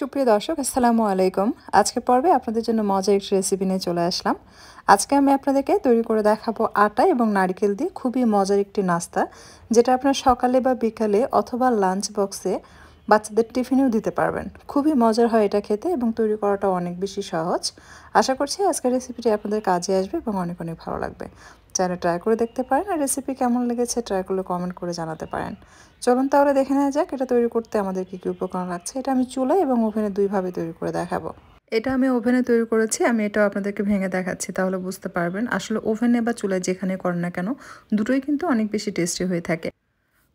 সুপ্রিয় দর্শক আসসালামু আলাইকুম আজকে পর্বে আপনাদের জন্য মজার একটি রেসিপি নিয়ে চলে আসলাম আজকে আমি আপনাদেরকে তৈরি করে দেখাবো আটা এবং নারিকেল দিয়ে খুবই মজার একটি নাস্তা যেটা আপনার সকালে বা বিকালে অথবা লাঞ্চ বক্সে বাচ্চাদের টিফিনেও দিতে পারবেন খুবই মজার হয় এটা খেতে এবং তৈরি করাটা অনেক বেশি সহজ আশা করছি আজকের রেসিপিটি আপনাদের কাজে আসবে এবং অনেক অনেক ভালো লাগবে চাইলে ট্রাই করে দেখতে পারেন আর রেসিপি কেমন লেগেছে ট্রাই করলে কমেন্ট করে জানাতে পারেন চলুন তাহলে দেখে নেওয়া যাক এটা তৈরি করতে আমাদের কী কী উপকরণ লাগছে এটা আমি চুলা এবং ওভেনে দুইভাবে তৈরি করে দেখাবো এটা আমি ওভেনে তৈরি করেছি আমি এটাও আপনাদেরকে ভেঙে দেখাচ্ছি তাহলে বুঝতে পারবেন আসলে ওভেনে বা চুলায় যেখানে করেন না কেন দুটোই কিন্তু অনেক বেশি টেস্টি হয়ে থাকে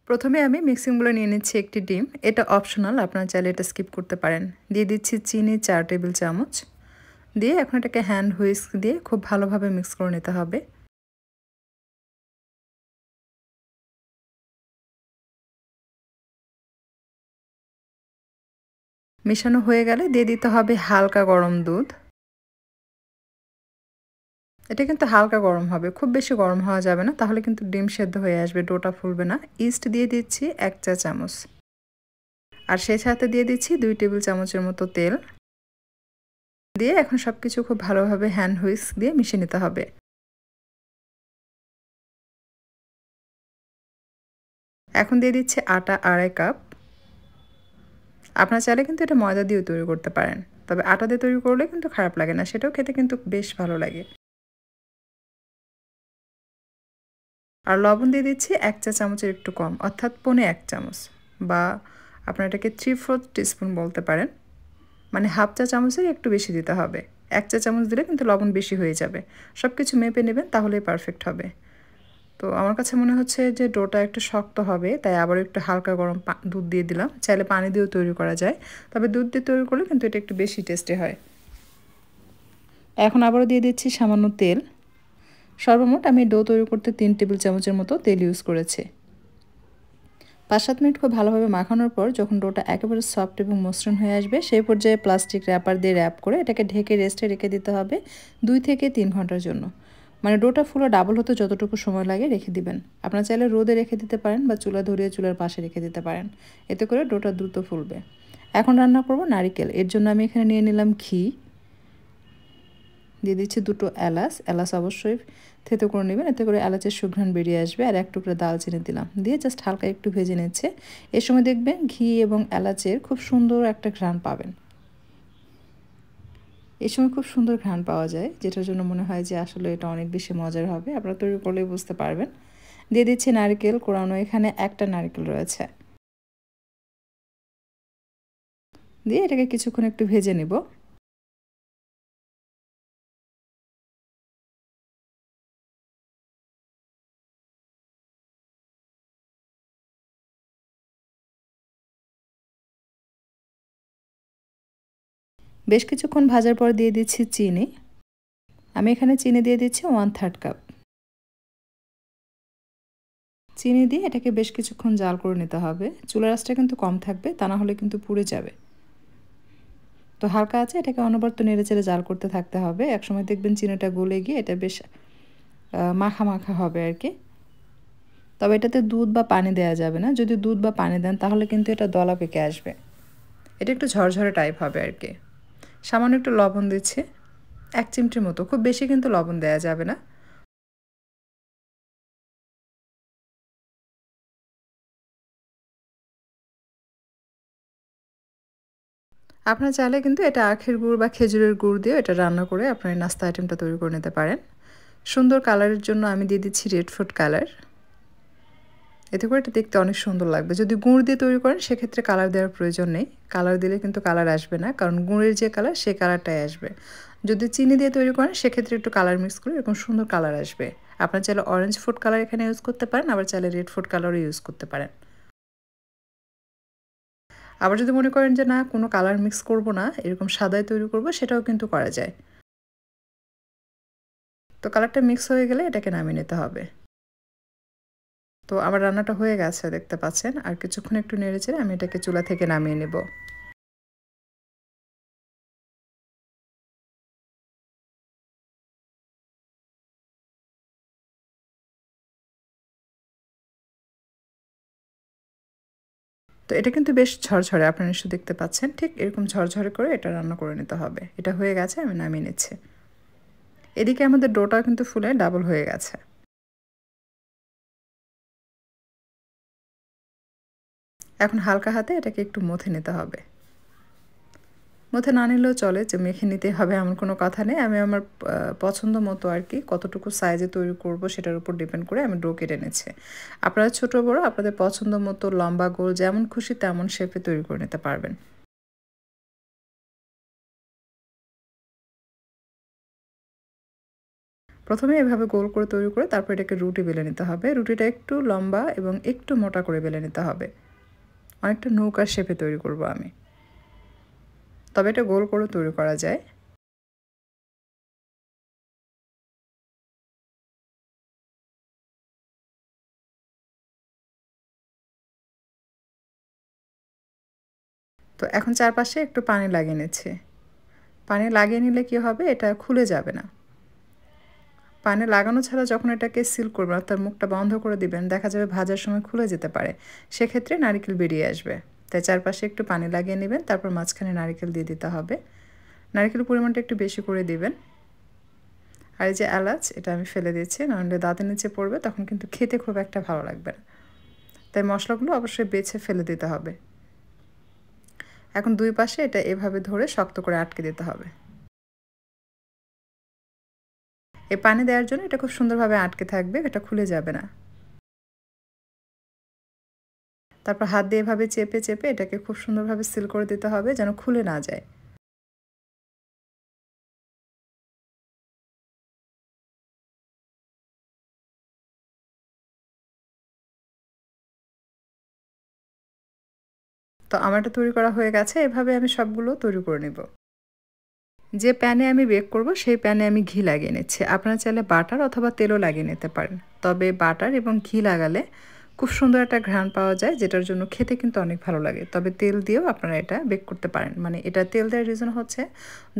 প্রথমে আমি মিক্সিংগুলো নিয়ে নিচ্ছি একটি ডিম এটা অপশনাল আপনারা চাইলে এটা স্কিপ করতে পারেন দিয়ে দিচ্ছি চিনি চার টেবিল চামচ দিয়ে এখন এটাকে হ্যান্ড হুইস্ক দিয়ে খুব ভালোভাবে মিক্স করে নিতে হবে মেশানো হয়ে গেলে দিয়ে দিতে হবে হালকা গরম দুধ এটা কিন্তু হালকা গরম হবে খুব বেশি গরম হওয়া যাবে না তাহলে কিন্তু ডিম সেদ্ধ হয়ে আসবে ডোটা ফুলবে না ইস্ট দিয়ে দিচ্ছি এক চা চামচ আর সেই সাথে দিয়ে দিচ্ছি দুই টেবিল চামচের মতো তেল দিয়ে এখন সব কিছু খুব ভালোভাবে হ্যান্ড হুইস্ক দিয়ে মিশিয়ে নিতে হবে এখন দিয়ে দিচ্ছে আটা আড়াই কাপ আপনার চাইলে কিন্তু এটা ময়দা দিয়েও তৈরি করতে পারেন তবে আটা দিয়ে তৈরি করলে কিন্তু খারাপ লাগে না সেটাও খেতে কিন্তু বেশ ভালো লাগে আর লবণ দিয়ে দিচ্ছি এক চা চামচের একটু কম অর্থাৎ পনে এক চামচ বা আপনারা এটাকে থ্রি ফোর্থ টিস্পুন বলতে পারেন মানে হাফ চা চামচের একটু বেশি দিতে হবে এক চা চামচ দিলে কিন্তু লবণ বেশি হয়ে যাবে সব কিছু মেপে নেবেন তাহলেই পারফেক্ট হবে তো আমার কাছে মনে হচ্ছে যে ডোটা একটু শক্ত হবে তাই আবার একটু হালকা গরম দুধ দিয়ে দিলাম চাইলে পানি দিয়েও তৈরি করা যায় তবে দুধ দিয়ে তৈরি করলে কিন্তু এটা একটু বেশি টেস্টি হয় এখন আবারও দিয়ে দিচ্ছি সামান্য তেল সর্বমোট আমি ডো তৈরি করতে তিন টেবিল চামচের মতো তেল ইউজ করেছি পাঁচ সাত মিনিট খুব ভালোভাবে মাখানোর পর যখন ডোটা একেবারে সফট এবং মসৃণ হয়ে আসবে সেই পর্যায়ে প্লাস্টিক র্যাপার দিয়ে র্যাপ করে এটাকে ঢেকে রেস্টে রেখে দিতে হবে দুই থেকে তিন ঘন্টার জন্য মানে ডোটা ফুলো ডাবল হতে যতটুকু সময় লাগে রেখে দিবেন আপনার চাইলে রোদে রেখে দিতে পারেন বা চুলা ধরিয়ে চুলার পাশে রেখে দিতে পারেন এতে করে ডোটা দ্রুত ফুলবে এখন রান্না করব নারিকেল এর জন্য আমি এখানে নিয়ে নিলাম ঘি দিয়ে দিচ্ছি দুটো এলাচ এলাচ অবশ্যই থেতো করে নেবেন এতে করে এলাচের সুঘ্রাণ বেরিয়ে আসবে আর এক টুকরা দালচিনি দিলাম দিয়ে জাস্ট হালকা একটু ভেজে নিচ্ছে এ সময় দেখবেন ঘি এবং এলাচের খুব সুন্দর একটা ঘ্রাণ পাবেন এই সময় খুব সুন্দর ঘ্রাণ পাওয়া যায় যেটার জন্য মনে হয় যে আসলে এটা অনেক বেশি মজার হবে আপনারা তৈরি করলেই বুঝতে পারবেন দিয়ে দিচ্ছি নারকেল কোরানো এখানে একটা নারকেল রয়েছে দিয়ে এটাকে কিছুক্ষণ একটু ভেজে নেব বেশ কিছুক্ষণ ভাজার পর দিয়ে দিচ্ছি চিনি আমি এখানে চিনি দিয়ে দিচ্ছি ওয়ান থার্ড কাপ চিনি দিয়ে এটাকে বেশ কিছুক্ষণ জাল করে নিতে হবে চুলার আঁচটা কিন্তু কম থাকবে তা না হলে কিন্তু পুড়ে যাবে তো হালকা আছে এটাকে অনবরত নেড়ে চেড়ে জাল করতে থাকতে হবে একসময় দেখবেন চিনিটা গলে গিয়ে এটা বেশ মাখা মাখা হবে আর কি তবে এটাতে দুধ বা পানি দেওয়া যাবে না যদি দুধ বা পানি দেন তাহলে কিন্তু এটা দলা পেকে আসবে এটা একটু ঝরঝরে টাইপ হবে আর কি সামান্য একটু লবণ দিচ্ছি এক চিমটির মতো খুব বেশি কিন্তু লবণ দেয়া যাবে না আপনার চাইলে কিন্তু এটা আখের গুড় বা খেজুরের গুড় দিয়ে এটা রান্না করে আপনার নাস্তা আইটেমটা তৈরি করে নিতে পারেন সুন্দর কালারের জন্য আমি দিয়ে দিচ্ছি রেড ফুড কালার এতে করে এটা দেখতে অনেক সুন্দর লাগবে যদি গুঁড় দিয়ে তৈরি করেন সেক্ষেত্রে কালার দেওয়ার প্রয়োজন নেই কালার দিলে কিন্তু কালার আসবে না কারণ গুঁড়ের যে কালার সে কালারটাই আসবে যদি চিনি দিয়ে তৈরি করেন সেক্ষেত্রে একটু কালার মিক্স করে এরকম সুন্দর কালার আসবে আপনার চাইলে অরেঞ্জ ফুড কালার এখানে ইউজ করতে পারেন আবার চাইলে রেড ফুড কালারও ইউজ করতে পারেন আবার যদি মনে করেন যে না কোনো কালার মিক্স করব না এরকম সাদায় তৈরি করব সেটাও কিন্তু করা যায় তো কালারটা মিক্স হয়ে গেলে এটাকে নামিয়ে নিতে হবে তো আমার রান্নাটা হয়ে গেছে দেখতে পাচ্ছেন আর কিছুক্ষণ একটু নেড়ে চেড়ে আমি এটাকে চুলা থেকে নামিয়ে নেব তো এটা কিন্তু বেশ ঝরঝরে আপনারা নিশ্চয় দেখতে পাচ্ছেন ঠিক এরকম ঝরঝরে করে এটা রান্না করে নিতে হবে এটা হয়ে গেছে আমি নামিয়ে নিচ্ছি এদিকে আমাদের ডোটা কিন্তু ফুলে ডাবল হয়ে গেছে এখন হালকা হাতে এটাকে একটু মথে নিতে হবে মথে না নিলেও চলে যে মেখে নিতে হবে এমন কোনো কথা নেই আমি আমার পছন্দ মতো আর কি কতটুকু সাইজে তৈরি করব সেটার উপর ডিপেন্ড করে আমি ডো কেটে নিচ্ছি আপনারা ছোট বড় আপনাদের পছন্দ মতো লম্বা গোল যেমন খুশি তেমন শেপে তৈরি করে নিতে পারবেন প্রথমে এভাবে গোল করে তৈরি করে তারপর এটাকে রুটি বেলে নিতে হবে রুটিটা একটু লম্বা এবং একটু মোটা করে বেলে নিতে হবে অনেকটা নৌকার শেপে তৈরি করব আমি তবে এটা গোল করে তৈরি করা যায় তো এখন চারপাশে একটু পানি লাগিয়ে নিচ্ছে পানি লাগিয়ে নিলে কি হবে এটা খুলে যাবে না পানে লাগানো ছাড়া যখন এটাকে সিল করবেন অর্থাৎ মুখটা বন্ধ করে দিবেন দেখা যাবে ভাজার সময় খুলে যেতে পারে সেক্ষেত্রে নারিকেল বেরিয়ে আসবে তাই চারপাশে একটু পানি লাগিয়ে নেবেন তারপর মাঝখানে নারিকেল দিয়ে দিতে হবে নারিকেলের পরিমাণটা একটু বেশি করে দিবেন আর এই যে এলাচ এটা আমি ফেলে দিচ্ছি নাহলে দাঁতের নিচে পড়বে তখন কিন্তু খেতে খুব একটা ভালো লাগবে না তাই মশলাগুলো অবশ্যই বেছে ফেলে দিতে হবে এখন দুই পাশে এটা এভাবে ধরে শক্ত করে আটকে দিতে হবে এই পানি দেওয়ার জন্য এটা খুব সুন্দরভাবে আটকে থাকবে এটা খুলে যাবে না তারপর হাত দিয়ে এভাবে চেপে চেপে এটাকে খুব সুন্দরভাবে সিল করে দিতে হবে যেন খুলে না যায় তো আমারটা তৈরি করা হয়ে গেছে এভাবে আমি সবগুলো তৈরি করে নেব যে প্যানে আমি বেক করব সেই প্যানে আমি ঘি লাগিয়ে নিচ্ছি আপনারা চাইলে বাটার অথবা তেলও লাগিয়ে নিতে পারেন তবে বাটার এবং ঘি লাগালে খুব সুন্দর একটা ঘ্রাণ পাওয়া যায় যেটার জন্য খেতে কিন্তু অনেক ভালো লাগে তবে তেল দিয়েও আপনারা এটা বেক করতে পারেন মানে এটা তেল দেওয়ার রিজন হচ্ছে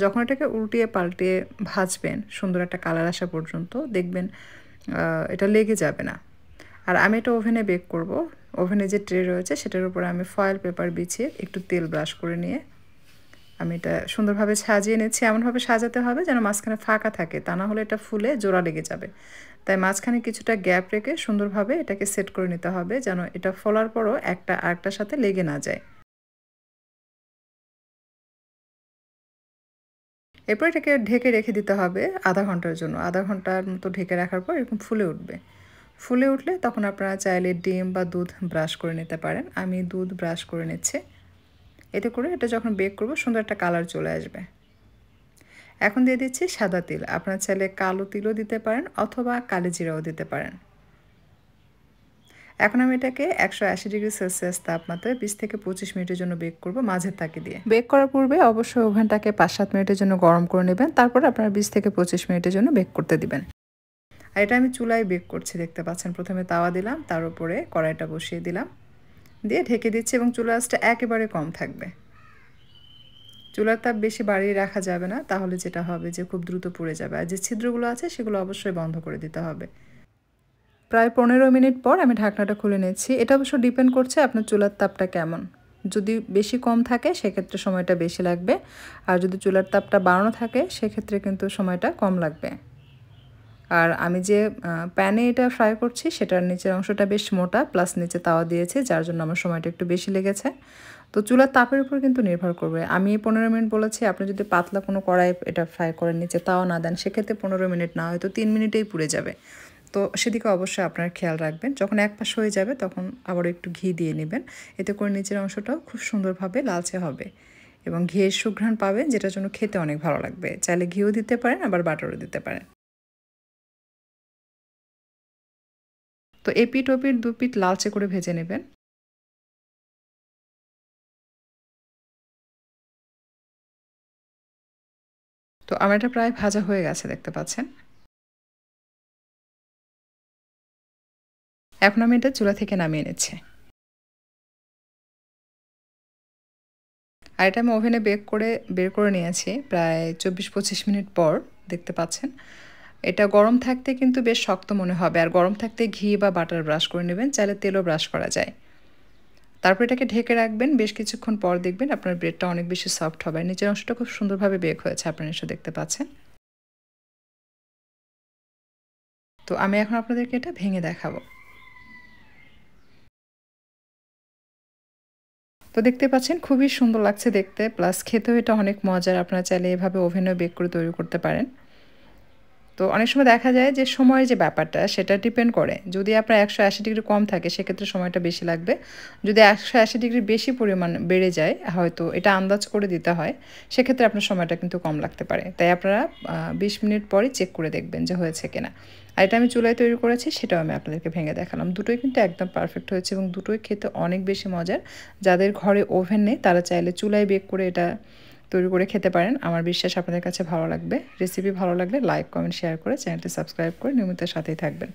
যখন এটাকে উল্টিয়ে পাল্টিয়ে ভাজবেন সুন্দর একটা কালার আসা পর্যন্ত দেখবেন এটা লেগে যাবে না আর আমি এটা ওভেনে বেক করব ওভেনে যে ট্রে রয়েছে সেটার উপরে আমি ফয়েল পেপার বিছিয়ে একটু তেল ব্রাশ করে নিয়ে আমি এটা সুন্দরভাবে সাজিয়ে নিচ্ছি এমনভাবে সাজাতে হবে যেন মাঝখানে ফাঁকা থাকে তা না হলে এটা ফুলে জোড়া লেগে যাবে তাই মাঝখানে কিছুটা গ্যাপ রেখে সুন্দরভাবে এটাকে সেট করে নিতে হবে যেন এটা ফলার পরও একটা আরেকটার সাথে লেগে না যায় এরপর এটাকে ঢেকে রেখে দিতে হবে আধা ঘন্টার জন্য আধা ঘন্টার মতো ঢেকে রাখার পর এরকম ফুলে উঠবে ফুলে উঠলে তখন আপনারা চাইলে ডিম বা দুধ ব্রাশ করে নিতে পারেন আমি দুধ ব্রাশ করে নিচ্ছি এতে করে এটা যখন বেক করব সুন্দর একটা কালার চলে আসবে এখন দিয়ে দিচ্ছি সাদা তিল আপনার চাইলে কালো তিলও দিতে পারেন অথবা কালো জিরাও দিতে পারেন এখন আমি এটাকে একশো আশি ডিগ্রি সেলসিয়াস তাপমাত্রায় বিশ থেকে পঁচিশ মিনিটের জন্য বেক করব মাঝের তাকে দিয়ে বেক করার পূর্বে অবশ্যই ওভেনটাকে পাঁচ সাত মিনিটের জন্য গরম করে নেবেন তারপরে আপনারা বিশ থেকে পঁচিশ মিনিটের জন্য বেক করতে দিবেন আর এটা আমি চুলায় বেক করছি দেখতে পাচ্ছেন প্রথমে তাওয়া দিলাম তার উপরে কড়াইটা বসিয়ে দিলাম দিয়ে ঢেকে দিচ্ছি এবং চুলা আঁচটা একেবারে কম থাকবে চুলার তাপ বেশি বাড়িয়ে রাখা যাবে না তাহলে যেটা হবে যে খুব দ্রুত পুড়ে যাবে আর যে ছিদ্রগুলো আছে সেগুলো অবশ্যই বন্ধ করে দিতে হবে প্রায় পনেরো মিনিট পর আমি ঢাকনাটা খুলে নিচ্ছি এটা অবশ্য ডিপেন্ড করছে আপনার চুলার তাপটা কেমন যদি বেশি কম থাকে সেক্ষেত্রে সময়টা বেশি লাগবে আর যদি চুলার তাপটা বাড়ানো থাকে সেক্ষেত্রে কিন্তু সময়টা কম লাগবে আর আমি যে প্যানে এটা ফ্রাই করছি সেটার নিচের অংশটা বেশ মোটা প্লাস নিচে তাওয়া দিয়েছে যার জন্য আমার সময়টা একটু বেশি লেগেছে তো চুলার তাপের উপর কিন্তু নির্ভর করবে আমি পনেরো মিনিট বলেছি আপনি যদি পাতলা কোনো কড়াই এটা ফ্রাই করে নিচে তাও না দেন সেক্ষেত্রে পনেরো মিনিট না হয়তো তিন মিনিটেই পুড়ে যাবে তো সেদিকে অবশ্যই আপনার খেয়াল রাখবেন যখন এক পাশ হয়ে যাবে তখন আবার একটু ঘি দিয়ে নেবেন এতে করে নিচের অংশটাও খুব সুন্দরভাবে লালচে হবে এবং ঘিয়ের সুঘ্রাণ পাবেন যেটার জন্য খেতে অনেক ভালো লাগবে চাইলে ঘিও দিতে পারেন আবার বাটারও দিতে পারেন তো এপিট ওপিট পিঠ লালচে করে ভেজে নেবেন তো আমার এটা প্রায় ভাজা হয়ে গেছে দেখতে পাচ্ছেন এখন আমি এটা চুলা থেকে নামিয়ে নিচ্ছি আর এটা আমি ওভেনে বেক করে বের করে নিয়েছি প্রায় চব্বিশ পঁচিশ মিনিট পর দেখতে পাচ্ছেন এটা গরম থাকতে কিন্তু বেশ শক্ত মনে হবে আর গরম থাকতে ঘি বা বাটার ব্রাশ করে নেবেন চাইলে তেলও ব্রাশ করা যায় তারপর এটাকে ঢেকে রাখবেন বেশ কিছুক্ষণ পর দেখবেন আপনার ব্রেডটা অনেক বেশি সফট হবে নিচের অংশটা খুব সুন্দরভাবে বেক হয়েছে আপনারা এসে দেখতে পাচ্ছেন তো আমি এখন আপনাদেরকে এটা ভেঙে দেখাবো তো দেখতে পাচ্ছেন খুবই সুন্দর লাগছে দেখতে প্লাস খেতেও এটা অনেক মজার আপনারা চাইলে এভাবে ওভেনেও বেক করে তৈরি করতে পারেন তো অনেক সময় দেখা যায় যে সময়ের যে ব্যাপারটা সেটা ডিপেন্ড করে যদি আপনার একশো আশি ডিগ্রি কম থাকে সেক্ষেত্রে সময়টা বেশি লাগবে যদি একশো আশি ডিগ্রি বেশি পরিমাণ বেড়ে যায় হয়তো এটা আন্দাজ করে দিতে হয় সেক্ষেত্রে আপনার সময়টা কিন্তু কম লাগতে পারে তাই আপনারা বিশ মিনিট পরে চেক করে দেখবেন যে হয়েছে কিনা আর এটা আমি চুলায় তৈরি করেছি সেটাও আমি আপনাদেরকে ভেঙে দেখালাম দুটোই কিন্তু একদম পারফেক্ট হয়েছে এবং দুটোই খেতে অনেক বেশি মজার যাদের ঘরে ওভেন নেই তারা চাইলে চুলায় বেক করে এটা তৈরি করে খেতে পারেন আমার বিশ্বাস আপনাদের কাছে ভালো লাগবে রেসিপি ভালো লাগলে লাইক কমেন্ট শেয়ার করে চ্যানেলটি সাবস্ক্রাইব করে নিয়মিত সাথেই থাকবেন